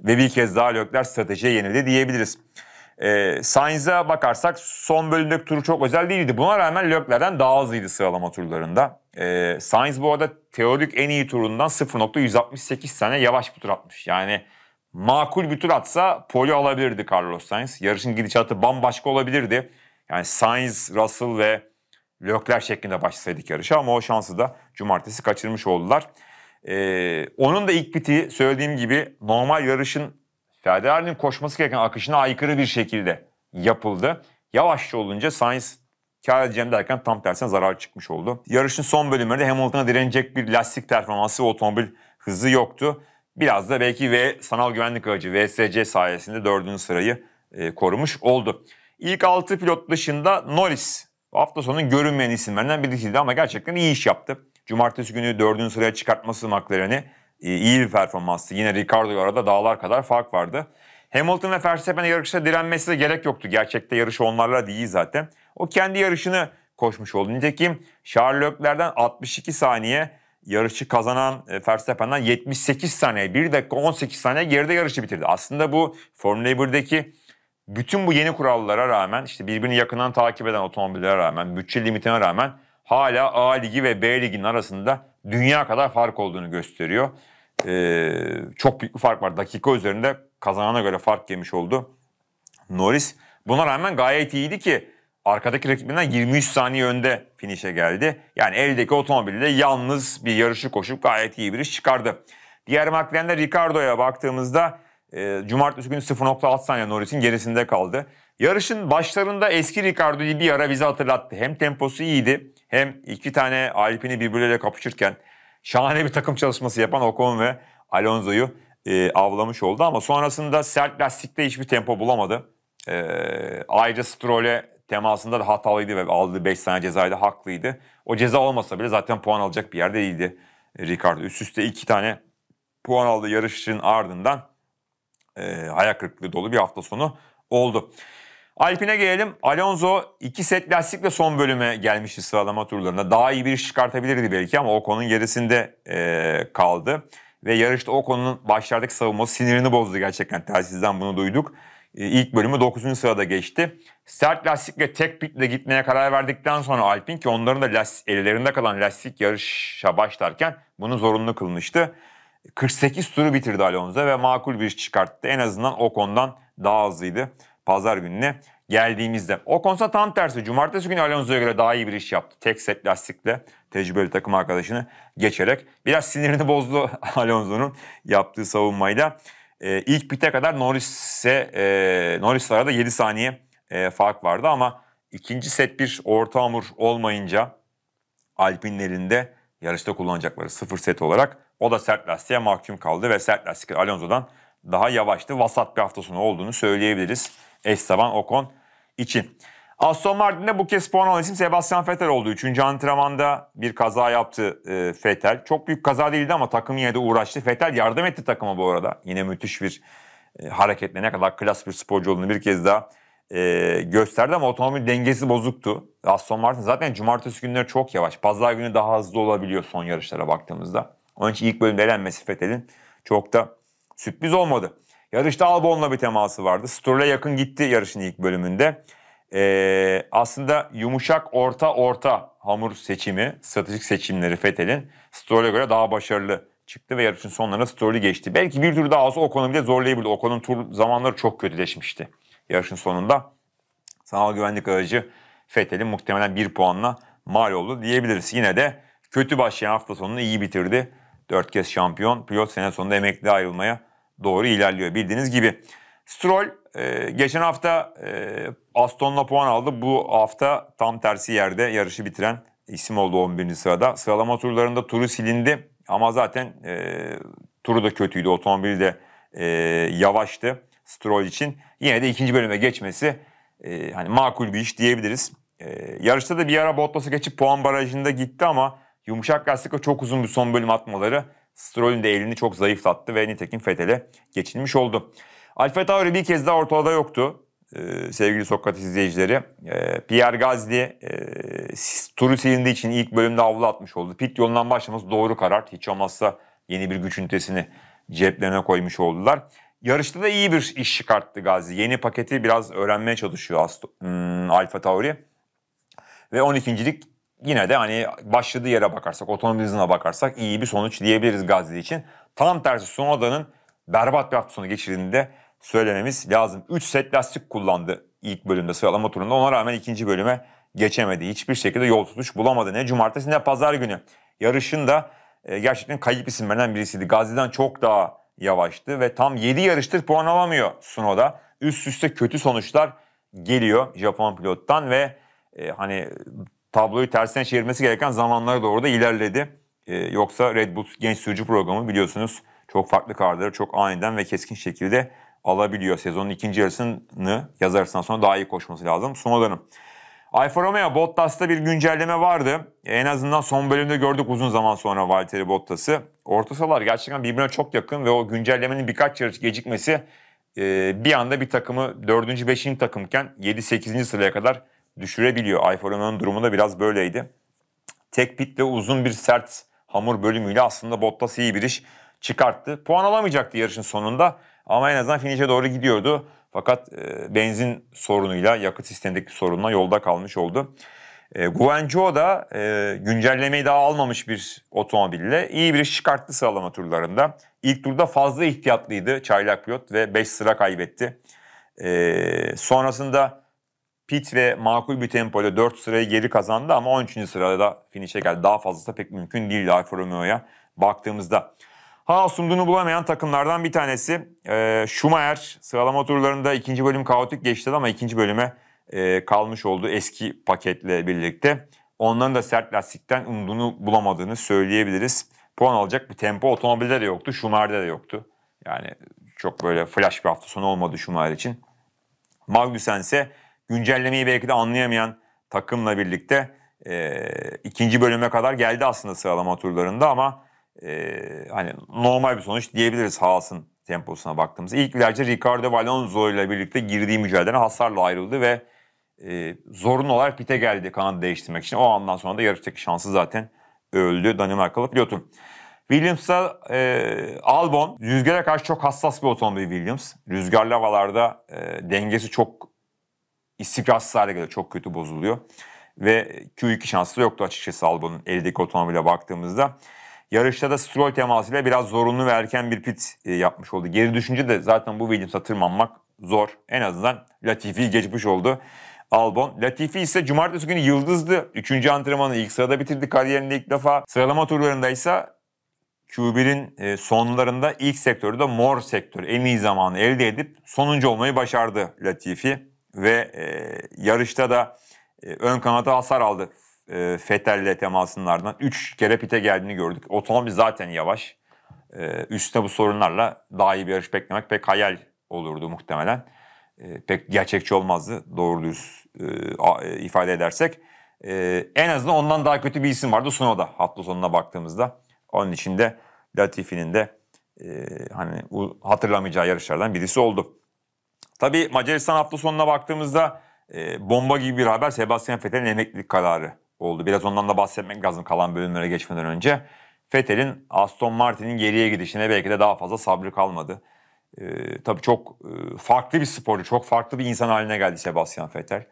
Ve bir kez daha Leclerc stratejiye yenildi diyebiliriz. E, ee, Sainz'a bakarsak son bölümdeki turu çok özel değildi. Buna rağmen Löklerden daha hızlıydı sıralama turlarında. E, Sainz bu arada teorik en iyi turundan 0.168 saniye yavaş bir tur atmış. Yani makul bir tur atsa poli alabilirdi Carlos Sainz. Yarışın gidişatı bambaşka olabilirdi. Yani Sainz, Russell ve Lökler şeklinde başlasaydık yarışa ama o şansı da cumartesi kaçırmış oldular. Ee, onun da ilk biti söylediğim gibi normal yarışın Ferrari'nin koşması gereken akışına aykırı bir şekilde yapıldı. Yavaşça olunca Sainz kar edeceğim derken tam tersine zarar çıkmış oldu. Yarışın son bölümlerinde Hamilton'a direnecek bir lastik performansı ve otomobil hızı yoktu. Biraz da belki ve sanal güvenlik aracı VSC sayesinde dördüncü sırayı e, korumuş oldu. İlk 6 pilot dışında Norris hafta sonunun görünmeyen isimlerinden birisiydi ama gerçekten iyi iş yaptı. Cumartesi günü dördüncü sıraya çıkartması McLaren'i iyi bir performanstı. Yine Ricardo'ya arada dağlar kadar fark vardı. Hamilton ve Verstappen'e yarışta direnmesi de gerek yoktu. Gerçekte yarışı onlarla değil zaten. O kendi yarışını koşmuş oldu. Nitekim Charles Leclerc'den 62 saniye yarışı kazanan e, Verstappen'den 78 saniye, 1 dakika 18 saniye geride yarışı bitirdi. Aslında bu Formula 1'deki bütün bu yeni kurallara rağmen, işte birbirini yakından takip eden otomobillere rağmen, bütçe limitine rağmen hala A ligi ve B ligin arasında dünya kadar fark olduğunu gösteriyor. Ee, çok büyük bir fark var. Dakika üzerinde kazanana göre fark yemiş oldu Norris. Buna rağmen gayet iyiydi ki arkadaki rakibinden 23 saniye önde finişe geldi. Yani eldeki otomobilde yalnız bir yarışı koşup gayet iyi bir iş çıkardı. Diğer McLaren'de Ricardo'ya baktığımızda e, cumartesi günü 0.6 saniye Norris'in gerisinde kaldı. Yarışın başlarında eski Ricardo'yu bir ara bize hatırlattı. Hem temposu iyiydi hem iki tane Alpini birbirleriyle kapışırken şahane bir takım çalışması yapan Ocon ve Alonso'yu e, avlamış oldu. Ama sonrasında sert lastikte hiçbir tempo bulamadı. E, ayrıca Stroll'e temasında da hatalıydı ve aldığı 5 saniye cezaydı haklıydı. O ceza olmasa bile zaten puan alacak bir yerde değildi Ricardo. Üst üste iki tane puan aldı yarışın ardından e, hayal kırıklığı dolu bir hafta sonu oldu. Alpine gelelim. Alonso iki set lastikle son bölüme gelmişti sıralama turlarında. Daha iyi bir iş çıkartabilirdi belki ama o Ocon'un gerisinde e, kaldı. Ve yarışta o konunun başlardaki savunması sinirini bozdu gerçekten. Telsizden bunu duyduk. E, ilk bölümü 9. sırada geçti. Sert lastikle tek pitle gitmeye karar verdikten sonra Alpine ki onların da lastik, ellerinde kalan lastik yarışa başlarken bunu zorunlu kılmıştı. 48 turu bitirdi Alonso ve makul bir iş çıkarttı. En azından o Ocon'dan daha hızlıydı pazar gününe geldiğimizde. O konsa tam tersi. Cumartesi günü Alonso'ya göre daha iyi bir iş yaptı. Tek set lastikle tecrübeli takım arkadaşını geçerek. Biraz sinirini bozdu [laughs] Alonso'nun yaptığı savunmayla. Ee, ilk pite kadar Norris'e e, Norris'le arada 7 saniye e, fark vardı ama ikinci set bir orta hamur olmayınca Alpinlerin de yarışta kullanacakları sıfır set olarak o da sert lastiğe mahkum kaldı ve sert lastikle Alonso'dan daha yavaştı. Vasat bir hafta sonu olduğunu söyleyebiliriz Esteban Ocon için. Aston Martin'de bu kez puan alan isim Sebastian Vettel oldu. Üçüncü antrenmanda bir kaza yaptı e, Vettel. Çok büyük kaza değildi ama takım yine de uğraştı. Vettel yardım etti takıma bu arada. Yine müthiş bir e, hareketle ne kadar klas bir sporcu olduğunu bir kez daha e, gösterdi ama otomobil dengesi bozuktu. Aston Martin zaten cumartesi günleri çok yavaş. Pazar günü daha hızlı olabiliyor son yarışlara baktığımızda. Onun için ilk bölümde elenmesi Vettel'in çok da Sürpriz olmadı. Yarışta Albon'la bir teması vardı. Stroll'e yakın gitti yarışın ilk bölümünde. Ee, aslında yumuşak orta orta hamur seçimi, stratejik seçimleri Fethel'in Stroll'e göre daha başarılı çıktı ve yarışın sonlarına Stroll'ü geçti. Belki bir tur daha olsa Ocon'u bile zorlayabilirdi. Ocon'un tur zamanları çok kötüleşmişti yarışın sonunda. Sanal güvenlik aracı Fethel'in muhtemelen bir puanla mal oldu diyebiliriz. Yine de kötü başlayan hafta sonunu iyi bitirdi. Dört kez şampiyon pilot sene sonunda emekli ayrılmaya doğru ilerliyor bildiğiniz gibi. Stroll e, geçen hafta e, Aston'la puan aldı. Bu hafta tam tersi yerde yarışı bitiren isim oldu 11. sırada. Sıralama turlarında turu silindi ama zaten e, turu da kötüydü. otomobil de e, yavaştı Stroll için. Yine de ikinci bölüme geçmesi e, hani makul bir iş diyebiliriz. E, yarışta da bir ara Bottas'a geçip puan barajında gitti ama Yumuşak lastikle çok uzun bir son bölüm atmaları Stroll'ün de elini çok zayıflattı ve nitekim Fethel'e geçilmiş oldu. Alfa Tauri bir kez daha ortalıkta yoktu ee, sevgili Sokrates izleyicileri. Ee, Pierre Gasly e, turu silindiği için ilk bölümde avlu atmış oldu. Pit yolundan başlaması doğru karar. Hiç olmazsa yeni bir güç ünitesini ceplerine koymuş oldular. Yarışta da iyi bir iş çıkarttı Gazi. Yeni paketi biraz öğrenmeye çalışıyor hmm, Alfa Tauri. Ve 12.lik yine de hani başladığı yere bakarsak, otomobilizmine bakarsak iyi bir sonuç diyebiliriz Gazze için. Tam tersi Sunoda'nın berbat bir hafta sonu geçirdiğini de söylememiz lazım. 3 set lastik kullandı ilk bölümde sıralama turunda. Ona rağmen ikinci bölüme geçemedi. Hiçbir şekilde yol tutuş bulamadı. Ne cumartesi ne pazar günü. Yarışın da e, gerçekten kayıp isimlerden birisiydi. Gazze'den çok daha yavaştı ve tam 7 yarıştır puan alamıyor Sunoda. Üst üste kötü sonuçlar geliyor Japon pilottan ve e, hani tabloyu tersine çevirmesi gereken zamanlara doğru da ilerledi. E, yoksa Red Bull genç sürücü programı biliyorsunuz çok farklı kararları çok aniden ve keskin şekilde alabiliyor. Sezonun ikinci yarısını yaz arasından sonra daha iyi koşması lazım Sunal Hanım. Alfa Romeo Bottas'ta bir güncelleme vardı. En azından son bölümde gördük uzun zaman sonra Valtteri Bottas'ı. ortasalar gerçekten birbirine çok yakın ve o güncellemenin birkaç yarış gecikmesi e, bir anda bir takımı 4. 5. takımken 7-8. sıraya kadar düşürebiliyor. Alfa Romeo'nun durumu da biraz böyleydi. Tek pit ve uzun bir sert hamur bölümüyle aslında Bottas iyi bir iş çıkarttı. Puan alamayacaktı yarışın sonunda ama en azından finişe doğru gidiyordu. Fakat e, benzin sorunuyla, yakıt sistemindeki sorunla yolda kalmış oldu. E, Guangzhou da e, güncellemeyi daha almamış bir otomobille iyi bir iş çıkarttı sıralama turlarında. İlk turda fazla ihtiyatlıydı Çaylak Pilot ve 5 sıra kaybetti. E, sonrasında Pit ve makul bir tempoyla 4 sırayı geri kazandı ama 13. sırada finişe geldi. Daha fazlası pek mümkün değil Alfa Romeo'ya baktığımızda. Hala sunduğunu bulamayan takımlardan bir tanesi. E, Schumacher sıralama turlarında ikinci bölüm kaotik geçti ama ikinci bölüme e, kalmış oldu eski paketle birlikte. Onların da sert lastikten umduğunu bulamadığını söyleyebiliriz. Puan alacak bir tempo otomobilde de yoktu, Schumacher'de de yoktu. Yani çok böyle flash bir hafta sonu olmadı Schumacher için. Magnussen ise güncellemeyi belki de anlayamayan takımla birlikte e, ikinci bölüme kadar geldi aslında sıralama turlarında ama e, hani normal bir sonuç diyebiliriz Haas'ın temposuna baktığımızda. İlk virajda Ricardo Valonzo ile birlikte girdiği mücadeleden hasarla ayrıldı ve e, zorunlu olarak pite geldi kanadı değiştirmek için. O andan sonra da yarıştaki şansı zaten öldü Danimarkalı pilotun. Williams'a e, Albon rüzgara karşı çok hassas bir otomobil Williams. Rüzgarlı havalarda e, dengesi çok istikrarsız hale geliyor. Çok kötü bozuluyor. Ve Q2 şansı yoktu açıkçası Albon'un eldeki otomobile baktığımızda. Yarışta da Stroll temasıyla biraz zorunlu ve erken bir pit e, yapmış oldu. Geri düşünce de zaten bu Williams'a tırmanmak zor. En azından Latifi geçmiş oldu. Albon. Latifi ise cumartesi günü yıldızdı. Üçüncü antrenmanı ilk sırada bitirdi kariyerinde ilk defa. Sıralama turlarında ise Q1'in e, sonlarında ilk sektörü de mor sektör en iyi zamanı elde edip sonuncu olmayı başardı Latifi ve e, yarışta da e, ön kanada hasar aldı e, Fetel'le temasının 3 kere pite geldiğini gördük. Otomobil zaten yavaş. E, üstüne bu sorunlarla daha iyi bir yarış beklemek pek hayal olurdu muhtemelen. E, pek gerçekçi olmazdı doğru düz e, e ifade edersek. E, en azından ondan daha kötü bir isim vardı Sunoda hafta sonuna baktığımızda. Onun için de Latifi'nin de e, hani hatırlamayacağı yarışlardan birisi oldu. Tabii Macaristan hafta sonuna baktığımızda e, bomba gibi bir haber Sebastian Vettel'in emeklilik kararı oldu. Biraz ondan da bahsetmek lazım kalan bölümlere geçmeden önce. Vettel'in Aston Martin'in geriye gidişine belki de daha fazla sabrı kalmadı. E, tabii çok e, farklı bir sporcu, çok farklı bir insan haline geldi Sebastian Vettel.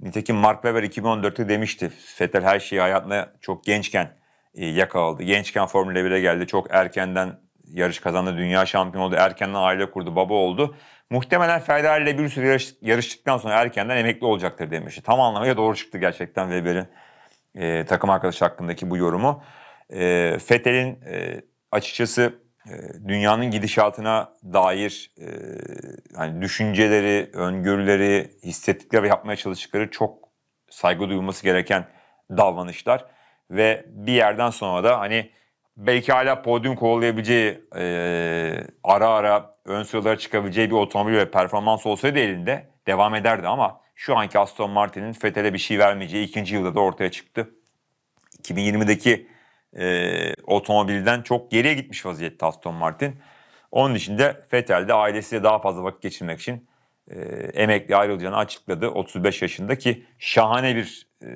Nitekim Mark Webber 2014'te demişti Vettel her şeyi hayatına çok gençken e, yakaladı. Gençken Formula 1'e geldi. Çok erkenden yarış kazandı. Dünya şampiyonu oldu. Erkenden aile kurdu. Baba oldu. Muhtemelen Ferrari ile bir sürü yarıştıktan sonra erkenden emekli olacaktır demişti. Tam anlamıyla doğru çıktı gerçekten Weber'in e, takım arkadaşı hakkındaki bu yorumu. E, Fettel'in e, açıkçası e, dünyanın gidişatına dair e, hani düşünceleri, öngörüleri, hissettikleri ve yapmaya çalıştıkları çok saygı duyulması gereken davranışlar ve bir yerden sonra da hani belki hala podyum kovalayabileceği, e, ara ara ön sıralara çıkabileceği bir otomobil ve performans olsaydı elinde devam ederdi ama şu anki Aston Martin'in Fethel'e bir şey vermeyeceği ikinci yılda da ortaya çıktı. 2020'deki e, otomobilden çok geriye gitmiş vaziyette Aston Martin. Onun için de Fettel de ailesiyle daha fazla vakit geçirmek için ee, emekli ayrılacağını açıkladı 35 yaşındaki şahane bir e,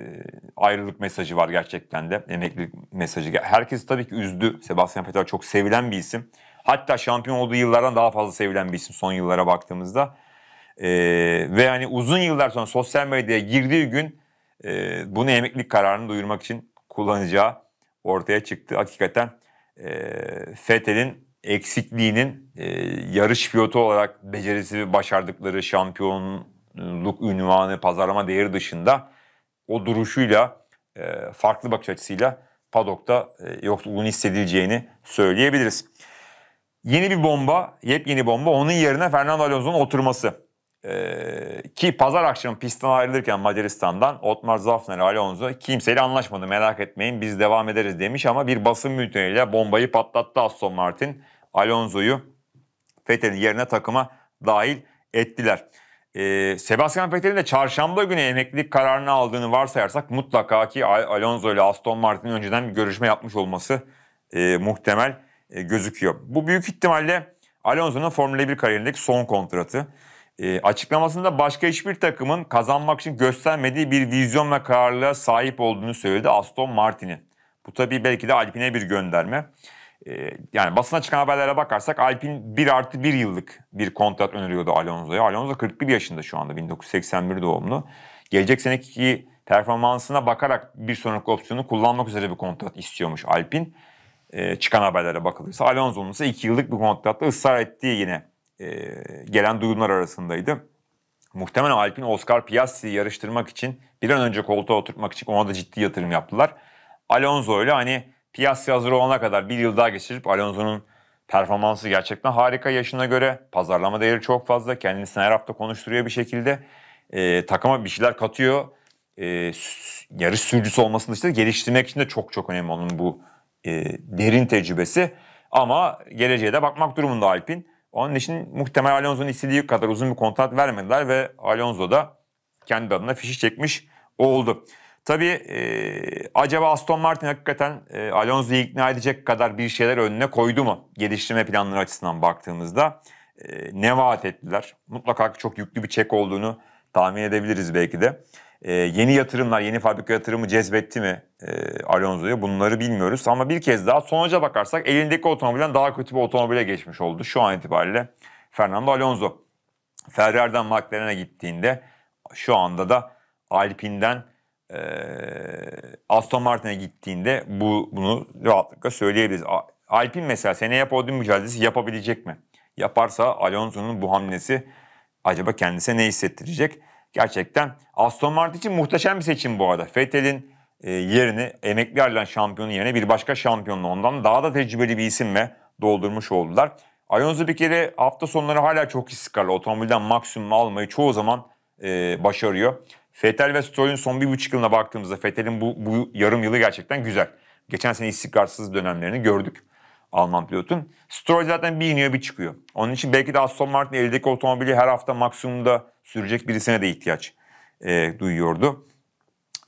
ayrılık mesajı var gerçekten de emeklilik mesajı. Herkes tabii ki üzdü. Sebastian Vettel çok sevilen bir isim. Hatta şampiyon olduğu yıllardan daha fazla sevilen bir isim son yıllara baktığımızda. Ee, ve yani uzun yıllar sonra sosyal medyaya girdiği gün e, bunu emeklilik kararını duyurmak için kullanacağı ortaya çıktı. Hakikaten e, Fethel'in eksikliğinin e, yarış pilotu olarak becerisi başardıkları şampiyonluk ünvanı, pazarlama değeri dışında o duruşuyla, e, farklı bakış açısıyla padokta e, yoksulluğun hissedileceğini söyleyebiliriz. Yeni bir bomba, yepyeni bomba onun yerine Fernando Alonso'nun oturması. Ee, ki pazar akşamı pistten ayrılırken Macaristan'dan Otmar Zafner Alonso kimseyle anlaşmadı merak etmeyin biz devam ederiz demiş ama bir basın bülteniyle bombayı patlattı Aston Martin. Alonso'yu Fethel'in yerine takıma dahil ettiler. Ee, Sebastian Vettel'in de çarşamba günü emeklilik kararını aldığını varsayarsak mutlaka ki Alonso ile Aston Martin'in önceden bir görüşme yapmış olması e, muhtemel e, gözüküyor. Bu büyük ihtimalle Alonso'nun Formula 1 kariyerindeki son kontratı. E, açıklamasında başka hiçbir takımın kazanmak için göstermediği bir vizyon ve kararlılığa sahip olduğunu söyledi Aston Martin'in. Bu tabii belki de Alpine bir gönderme. E, yani basına çıkan haberlere bakarsak Alpine 1 artı 1 yıllık bir kontrat öneriyordu Alonso'ya. Alonso 41 yaşında şu anda 1981 doğumlu. Gelecek seneki performansına bakarak bir sonraki opsiyonu kullanmak üzere bir kontrat istiyormuş Alpine. E, çıkan haberlere bakılırsa Alonso'nun ise 2 yıllık bir kontratla ısrar ettiği yine e, gelen duyumlar arasındaydı. Muhtemelen Alp'in Oscar Piastri'yi yarıştırmak için bir an önce koltuğa oturtmak için ona da ciddi yatırım yaptılar. Alonso ile hani Piastri hazır olana kadar bir yıl daha geçirip Alonso'nun performansı gerçekten harika yaşına göre. Pazarlama değeri çok fazla. Kendisini her hafta konuşturuyor bir şekilde. E, takıma bir şeyler katıyor. E, yarış sürücüsü olmasını işte geliştirmek için de çok çok önemli onun bu e, derin tecrübesi. Ama geleceğe de bakmak durumunda Alp'in. Onun için muhtemel Alonso'nun istediği kadar uzun bir kontrat vermediler ve Alonso da kendi adına fişi çekmiş oldu. Tabii e, acaba Aston Martin hakikaten e, Alonso'yu ikna edecek kadar bir şeyler önüne koydu mu? Geliştirme planları açısından baktığımızda e, ne vaat ettiler? Mutlaka çok yüklü bir çek olduğunu tahmin edebiliriz belki de. E, yeni yatırımlar, yeni fabrika yatırımı cezbetti mi e, Alonso'yu bunları bilmiyoruz. Ama bir kez daha sonuca bakarsak elindeki otomobilden daha kötü bir otomobile geçmiş oldu. Şu an itibariyle Fernando Alonso. Ferrari'den McLaren'e gittiğinde şu anda da Alpine'den e, Aston Martin'e gittiğinde bu bunu rahatlıkla söyleyebiliriz. Alpine mesela seneye podyum mücadelesi yapabilecek mi? Yaparsa Alonso'nun bu hamlesi acaba kendisine ne hissettirecek? Gerçekten Aston Martin için muhteşem bir seçim bu arada. Vettel'in e, yerini emekli ayrılan şampiyonun yerine bir başka şampiyonla ondan daha da tecrübeli bir isimle doldurmuş oldular. Alonso bir kere hafta sonları hala çok istikrarlı. Otomobilden maksimum almayı çoğu zaman e, başarıyor. Fettel ve Stroll'ün son bir buçuk yılına baktığımızda Fettel'in bu, bu yarım yılı gerçekten güzel. Geçen sene istikrarsız dönemlerini gördük. Alman pilotun. Stroll zaten bir iniyor bir çıkıyor. Onun için belki de Aston Martin eldeki otomobili her hafta maksimumda sürecek birisine de ihtiyaç e, duyuyordu.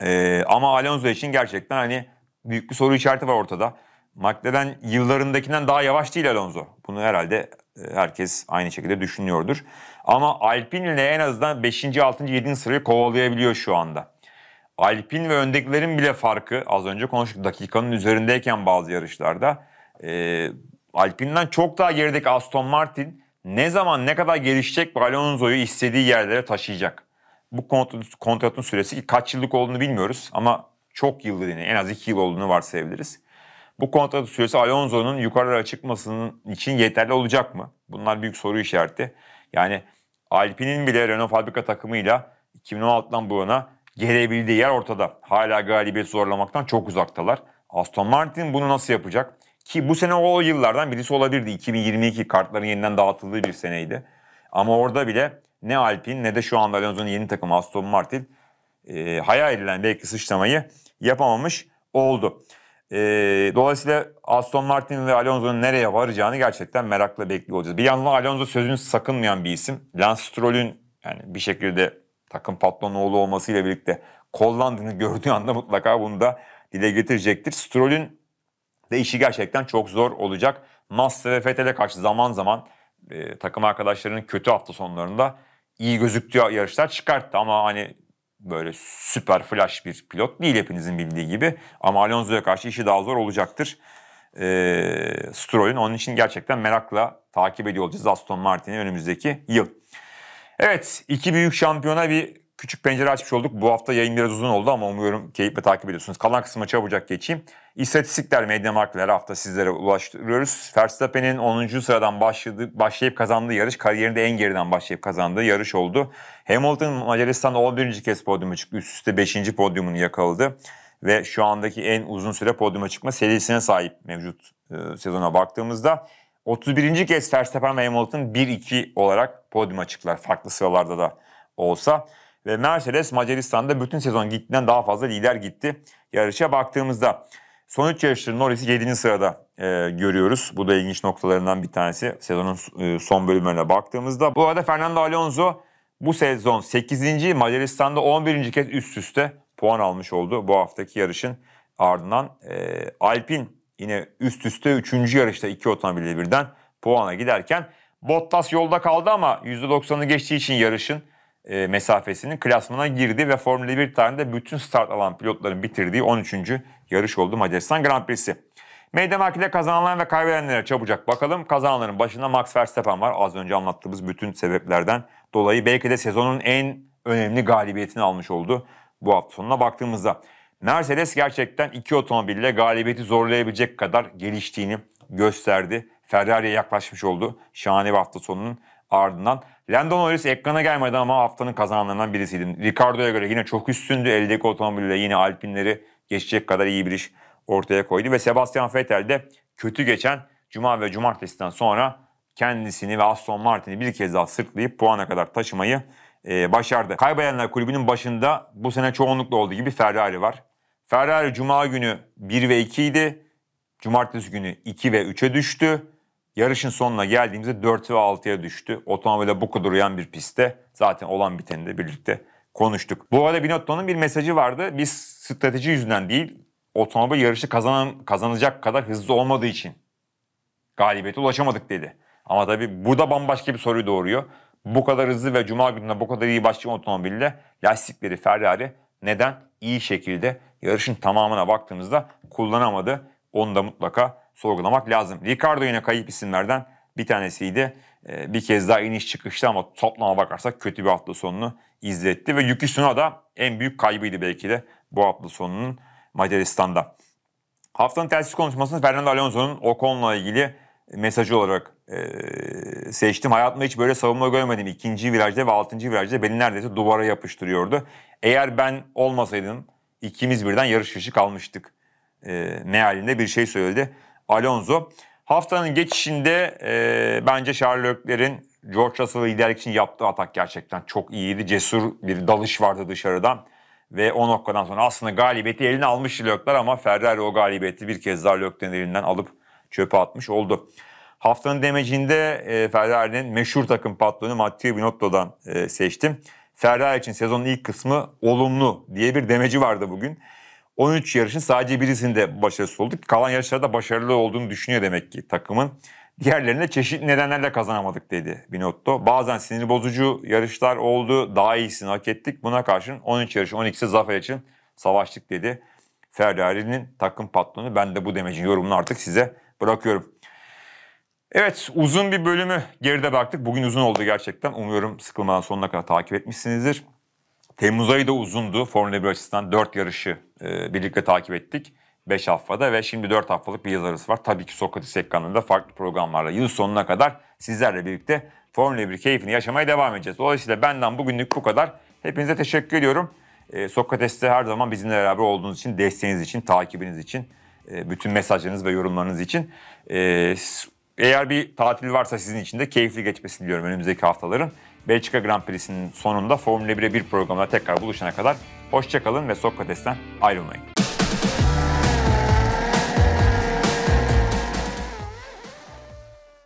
E, ama Alonso için gerçekten hani büyük bir soru işareti var ortada. McLaren yıllarındakinden daha yavaş değil Alonso. Bunu herhalde e, herkes aynı şekilde düşünüyordur. Ama Alpine ile en azından 5. 6. 7. sırayı kovalayabiliyor şu anda. Alpine ve öndekilerin bile farkı az önce konuştuk dakikanın üzerindeyken bazı yarışlarda e, ee, Alpine'den çok daha gerideki Aston Martin ne zaman ne kadar gelişecek ve Alonso'yu istediği yerlere taşıyacak. Bu kontratın süresi kaç yıllık olduğunu bilmiyoruz ama çok yıldır yani en az 2 yıl olduğunu varsayabiliriz. Bu kontratın süresi Alonso'nun yukarılara çıkmasının için yeterli olacak mı? Bunlar büyük soru işareti. Yani Alpine'in bile Renault fabrika takımıyla 2016'dan bu yana gelebildiği yer ortada. Hala galibiyet zorlamaktan çok uzaktalar. Aston Martin bunu nasıl yapacak? Ki bu sene o yıllardan birisi olabilirdi. 2022 kartların yeniden dağıtıldığı bir seneydi. Ama orada bile ne Alpin ne de şu anda Alonso'nun yeni takımı Aston Martin e, hayal edilen belki sıçramayı yapamamış oldu. E, dolayısıyla Aston Martin ve Alonso'nun nereye varacağını gerçekten merakla bekliyor olacağız. Bir yandan Alonso sözünü sakınmayan bir isim. Lance Stroll'ün yani bir şekilde takım patronu oğlu olmasıyla birlikte kollandığını [laughs] gördüğü anda mutlaka bunu da dile getirecektir. Stroll'ün ve işi gerçekten çok zor olacak. Masya ve Fethel'e karşı zaman zaman e, takım arkadaşlarının kötü hafta sonlarında iyi gözüktüğü yarışlar çıkarttı ama hani böyle süper flash bir pilot değil hepinizin bildiği gibi. Ama Alonso'ya karşı işi daha zor olacaktır. E, Stroll'ün onun için gerçekten merakla takip ediyor olacağız Aston Martin'i önümüzdeki yıl. Evet iki büyük şampiyona bir Küçük pencere açmış olduk. Bu hafta yayın biraz uzun oldu ama umuyorum keyifle takip ediyorsunuz. Kalan kısma çabucak geçeyim. İstatistikler Mediamarkt'la her hafta sizlere ulaştırıyoruz. Verstappen'in 10. sıradan başladı, başlayıp kazandığı yarış kariyerinde en geriden başlayıp kazandığı yarış oldu. Hamilton Macaristan'da 11. kez podyuma çıktı. Üst üste 5. podyumunu yakaladı. Ve şu andaki en uzun süre podyuma çıkma serisine sahip mevcut e, sezona baktığımızda. 31. kez Verstappen ve Hamilton 1-2 olarak podyuma çıktılar. Farklı sıralarda da olsa. Ve Mercedes Macaristan'da bütün sezon gittiğinden daha fazla lider gitti. Yarışa baktığımızda son 3 yarıştır Norris'i 7. sırada e, görüyoruz. Bu da ilginç noktalarından bir tanesi sezonun e, son bölümlerine baktığımızda. Bu arada Fernando Alonso bu sezon 8. Macaristan'da 11. kez üst üste puan almış oldu bu haftaki yarışın ardından. E, Alpin yine üst üste 3. yarışta 2 otomobille birden puana giderken Bottas yolda kaldı ama %90'ı geçtiği için yarışın e, mesafesinin klasmana girdi ve Formula 1 tarihinde bütün start alan pilotların bitirdiği 13. yarış oldu Macaristan Grand Prix'si. Meydan hakide kazananlar ve kaybedenlere çabucak bakalım. Kazananların başında Max Verstappen var. Az önce anlattığımız bütün sebeplerden dolayı belki de sezonun en önemli galibiyetini almış oldu bu hafta sonuna baktığımızda. Mercedes gerçekten iki otomobille galibiyeti zorlayabilecek kadar geliştiğini gösterdi. Ferrari'ye yaklaşmış oldu. Şahane bir hafta sonunun ardından. Landon Norris ekrana gelmedi ama haftanın kazananlarından birisiydi. Ricardo'ya göre yine çok üstündü. Eldeki otomobille yine Alpinleri geçecek kadar iyi bir iş ortaya koydu. Ve Sebastian Vettel de kötü geçen Cuma ve Cumartesi'den sonra kendisini ve Aston Martin'i bir kez daha sırtlayıp puana kadar taşımayı e, başardı. Kaybayanlar kulübünün başında bu sene çoğunlukla olduğu gibi Ferrari var. Ferrari Cuma günü 1 ve 2 idi. Cumartesi günü 2 ve 3'e düştü. Yarışın sonuna geldiğimizde 4 ve 6'ya düştü. Otomobile bu kadar uyan bir pistte zaten olan biteni de birlikte konuştuk. Bu arada Binotto'nun bir mesajı vardı. Biz strateji yüzünden değil, otomobil yarışı kazanan, kazanacak kadar hızlı olmadığı için galibiyete ulaşamadık dedi. Ama tabii bu da bambaşka bir soruyu doğuruyor. Bu kadar hızlı ve cuma gününe bu kadar iyi başlayan otomobille lastikleri Ferrari neden iyi şekilde yarışın tamamına baktığımızda kullanamadı? Onu da mutlaka sorgulamak lazım. Ricardo yine kayıp isimlerden bir tanesiydi. Ee, bir kez daha iniş çıkıştı ama toplama bakarsak kötü bir hafta sonunu izletti. Ve Yuki da en büyük kaybıydı belki de bu hafta sonunun Macaristan'da. Haftanın telsiz konuşmasını Fernando Alonso'nun o konuyla ilgili mesajı olarak e, seçtim. Hayatımda hiç böyle savunma görmedim. İkinci virajda ve altıncı virajda beni neredeyse duvara yapıştırıyordu. Eğer ben olmasaydım ikimiz birden yarış dışı kalmıştık. E, halinde bir şey söyledi. Alonso. Haftanın geçişinde e, bence Charles Leclerc'in George Russell'ı liderlik için yaptığı atak gerçekten çok iyiydi. Cesur bir dalış vardı dışarıdan. Ve o noktadan sonra aslında galibiyeti eline almıştı Leclerc ama Ferrari o galibiyeti bir kez daha Leclerc'in elinden alıp çöpe atmış oldu. Haftanın demecinde e, Ferrari'nin meşhur takım patronu Matteo Binotto'dan e, seçtim. Ferrari için sezonun ilk kısmı olumlu diye bir demeci vardı bugün. 13 yarışın sadece birisinde başarısız olduk. Kalan yarışlarda başarılı olduğunu düşünüyor demek ki takımın. Diğerlerine çeşitli nedenlerle kazanamadık dedi Binotto. Bazen sinir bozucu yarışlar oldu. Daha iyisini hak ettik. Buna karşın 13 yarış 12'si zafer için savaştık dedi. Ferrari'nin takım patronu. Ben de bu demecin yorumunu artık size bırakıyorum. Evet uzun bir bölümü geride bıraktık. Bugün uzun oldu gerçekten. Umuyorum sıkılmadan sonuna kadar takip etmişsinizdir. Temmuz ayı da uzundu Formula 1 açısından. 4 yarışı e, birlikte takip ettik. 5 haftada ve şimdi 4 haftalık bir yıl arası var. Tabii ki Sokrates ekranında farklı programlarla yıl sonuna kadar sizlerle birlikte Formula 1 keyfini yaşamaya devam edeceğiz. Dolayısıyla benden bugünlük bu kadar. Hepinize teşekkür ediyorum. E, Sokrates'te her zaman bizimle beraber olduğunuz için, desteğiniz için, takibiniz için, e, bütün mesajlarınız ve yorumlarınız için. E, eğer bir tatil varsa sizin için de keyifli geçmesini diliyorum önümüzdeki haftaların. Belçika Grand Prix'sinin sonunda Formula 1'e bir programda tekrar buluşana kadar hoşçakalın ve Sokrates'ten ayrılmayın.